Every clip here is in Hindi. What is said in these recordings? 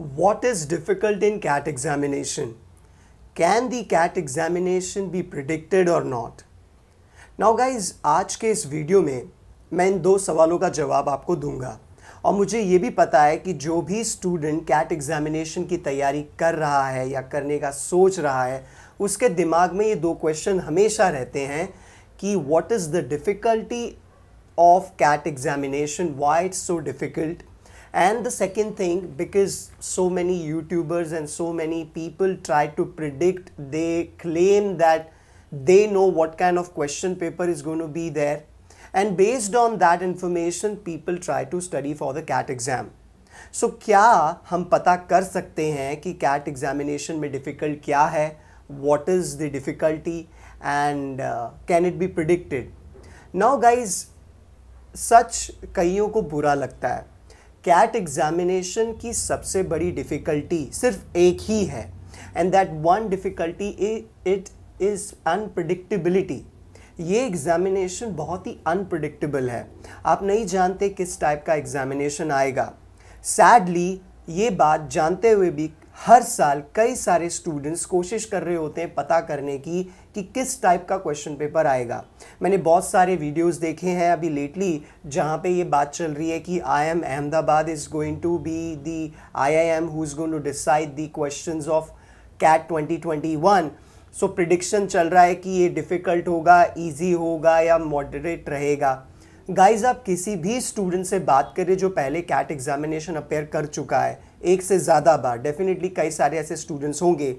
what is difficult in CAT examination? Can the CAT examination be predicted or not? Now guys, आज के इस वीडियो में मैं इन दो सवालों का जवाब आपको दूंगा और मुझे ये भी पता है कि जो भी स्टूडेंट कैट एग्जामिनेशन की तैयारी कर रहा है या करने का सोच रहा है उसके दिमाग में ये दो क्वेश्चन हमेशा रहते हैं कि what is the difficulty of CAT examination why it's so difficult And the second thing, because so many YouTubers and so many people try to predict, they claim that they know what kind of question paper is going to be there. And based on that information, people try to study for the CAT exam. so, क्या हम पता कर सकते हैं कि CAT examination में डिफ़िकल्ट क्या है What is the difficulty, and and can it be predicted now guys सच कईयों को बुरा लगता है कैट एग्जामिनेशन की सबसे बड़ी डिफ़िकल्टी सिर्फ एक ही है and that one difficulty it is unpredictability ये एग्ज़ामिनेशन बहुत ही अनप्रडिक्टेबल है आप नहीं जानते किस टाइप का एग्ज़ामिनेशन आएगा सैडली ये बात जानते हुए भी हर साल कई सारे स्टूडेंट्स कोशिश कर रहे होते हैं पता करने की कि किस टाइप का क्वेश्चन पेपर आएगा मैंने बहुत सारे वीडियोस देखे हैं अभी लेटली जहाँ पे ये बात चल रही है कि I M Ahmedabad is going to be the I I M who is going to decide the question of CAT twenty twenty one so prediction चल रहा है कि ये डिफ़िकल्ट होगा ईजी होगा या मॉडरेट रहेगा गाइज आप किसी भी स्टूडेंट से बात करें जो पहले कैट एग्जामिनेशन अपेयर कर चुका है एक से ज़्यादा बार डेफिनेटली कई सारे ऐसे स्टूडेंट्स होंगे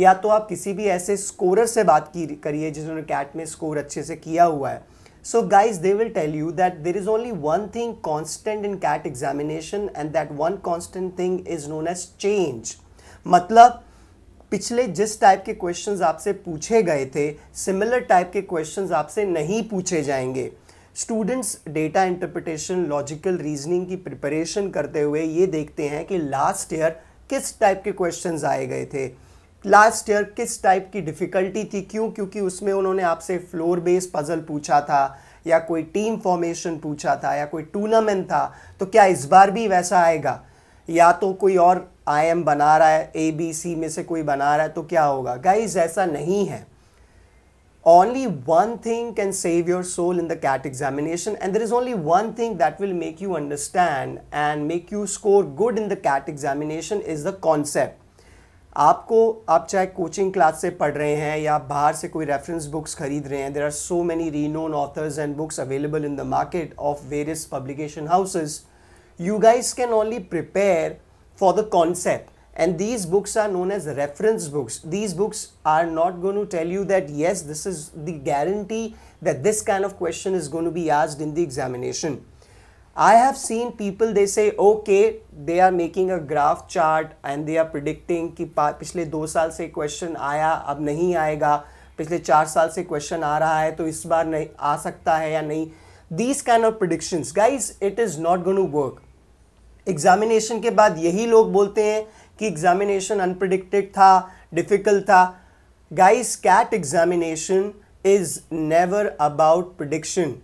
या तो आप किसी भी ऐसे स्कोरर से बात की करिए जिन्होंने कैट में स्कोर अच्छे से किया हुआ है so guys they will tell you that there is only one thing constant in CAT examination and that one constant thing is known as change मतलब पिछले जिस टाइप के क्वेश्चंस आपसे पूछे गए थे सिमिलर टाइप के क्वेश्चंस आपसे नहीं पूछे जाएंगे students data interpretation logical reasoning की प्रिपरेशन करते हुए ये देखते हैं कि लास्ट ईयर किस टाइप के क्वेश्चन आए गए थे लास्ट ईयर किस टाइप की डिफ़िकल्टी थी क्यों क्योंकि उसमें उन्होंने आपसे फ्लोर बेस पज़ल पूछा था या कोई टीम फॉर्मेशन पूछा था या कोई टूर्नामेंट था तो क्या इस बार भी वैसा आएगा या तो कोई और आई एम बना रहा है ए बी सी में से कोई बना रहा है तो क्या होगा गाइज ऐसा नहीं है only one thing can save your soul in the CAT examination and there is only one thing that will make you understand and make you score good in the CAT examination is the concept. आपको आप चाहे कोचिंग क्लास से पढ़ रहे हैं या बाहर से कोई रेफरेंस बुक्स खरीद रहे हैं there are so many renowned authors and books available in the market of various publication houses you guys can only prepare for the concept and these books are known as reference books these books are not going to tell you that yes this is the guarantee that this kind of question is going to be asked in the examination i have seen people they say okay they are making a graph chart and they are predicting ki pichle 2 saal se question aaya ab nahi aayega pichle 4 saal se question aa raha hai to is बार nahi aa sakta hai ya nahi these kind of predictions guys it is not going to work examination के बाद यही लोग बोलते हैं कि एग्जामिनेशन अनप्रडिक्टेड था डिफ़िकल्ट था guys CAT examination is never about prediction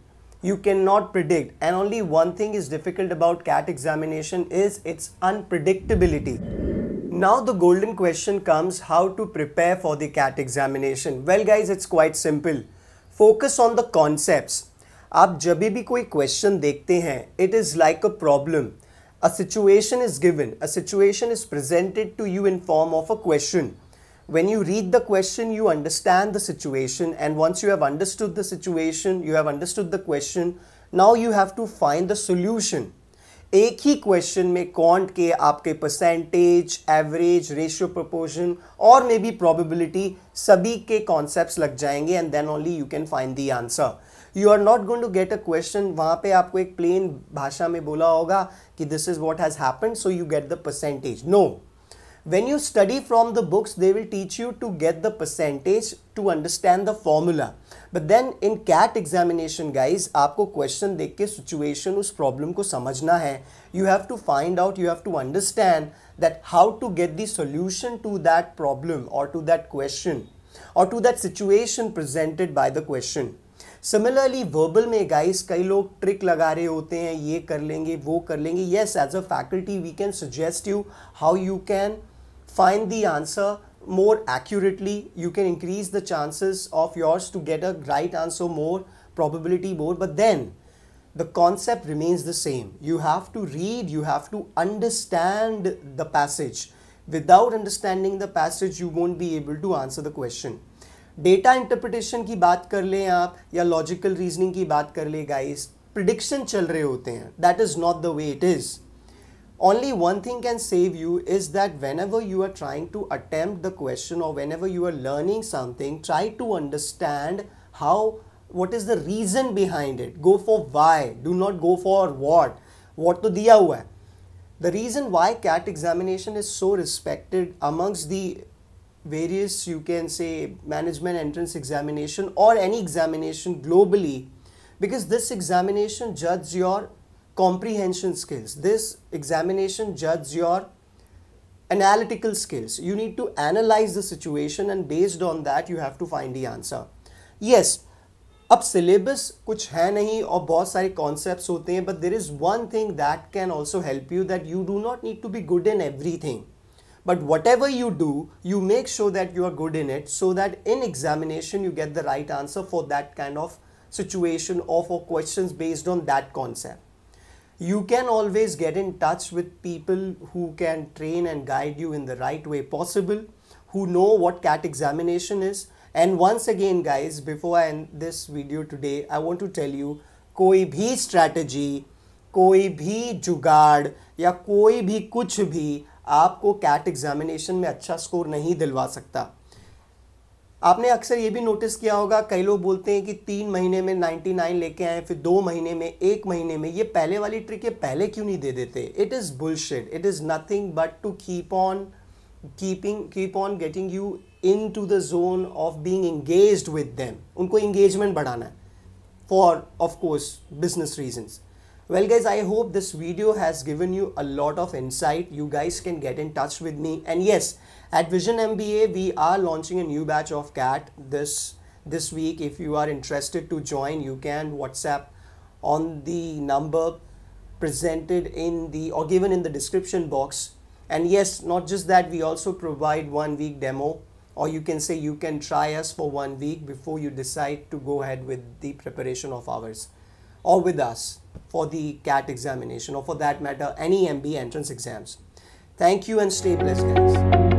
you cannot predict and only one thing is difficult about cat examination is its unpredictability now the golden question comes how to prepare for the cat examination well guys it's quite simple focus on the concepts आप जब भी कोई क्वेश्चन देखते हैं it is like a problem a situation is given, a situation is presented to you in form of a question. When you read the question, you understand the situation and once you have understood the situation, you have understood the question, now you have to find the solution. एक ही क्वेश्चन में कॉन्ट के आपके परसेंटेज एवरेज रेशियो प्रोपोर्शन और मे बी प्रोबेबिलिटी सभी के concepts लग जाएंगे and then only you can find the answer you are not going to get a question. वहाँ पे आपको एक प्लेन भाषा में बोला होगा कि this is what has happen so you get the percentage no when you study from the books they will teach you to get the percentage to understand the formula but then in cat examination guys आपको question देख situation उस problem को समझना है you have to find out you have to understand that how to get the solution to that problem or to that question or to that situation presented by the question similarly verbal में गाइस कई लोग ट्रिक लगा रहे होते हैं ये कर लेंगे वो कर लेंगे yes as a faculty we can suggest you how you can find the answer more accurately you can increase the chances of yours to get a right answer more probability more but then the concept remains the same you have to read you have to understand the passage without understanding the passage you won't be able to answer the question data interpretation की बात कर लें आप या लॉजिकल रीजनिंग की बात कर लें गाइस प्रिडिक्शन चल रहे होते हैं that is not the way it is only one thing can save you is that whenever you are trying to attempt the question or whenever you are learning something try to understand how what is the reason behind it go for why do not go for what what to diya hua hai the reason why cat examination is so respected amongst the various you can say management entrance examination or any examination globally because this examination judges your comprehension skills this examination judges your analytical skills you need to analyze the situation and based on that you have to find the answer yes up syllabus, कुछ है नहीं और बहुत सारे concepts होते हैं But there is one thing that can also help you that you do not need to be good in everything. But whatever you do, you make sure that you are good in it so that in examination you get the right answer for that kind of situation or for questions based on that concept. You can always get in touch with people who can train and guide you in the right way possible, who know what CAT examination is. And once again, guys, before I end this video today, I want to tell you कोई भी strategy, कोई भी जुगाड़ या कोई भी कुछ भी आपको कैट एग्ज़ामिनेशन में अच्छा स्कोर नहीं दिलवा सकता आपने अक्सर ये भी नोटिस किया होगा कई लोग बोलते हैं कि तीन महीने में 99 लेके आए फिर दो महीने में एक महीने में ये पहले वाली ट्रिक ये पहले क्यों नहीं दे देते it is bullshit it is nothing but to keep on keeping keep on getting you into the zone of being engage with them उनको इंगेजमेंट बढ़ाना है for of course business reasons well guys i hope this video has given you a lot of insight you guys can get in touch with me and yes at vision mba we are launching a new batch of cat this this week if you are interested to join you can whatsapp on the number presented in the or given in the description box and yes not just that we also provide one week demo or you can say you can try us for one week before you decide to go ahead with the preparation of ours or with us for the CAT examination or for that matter any MB entrance exams. Thank you and stay blessed guys.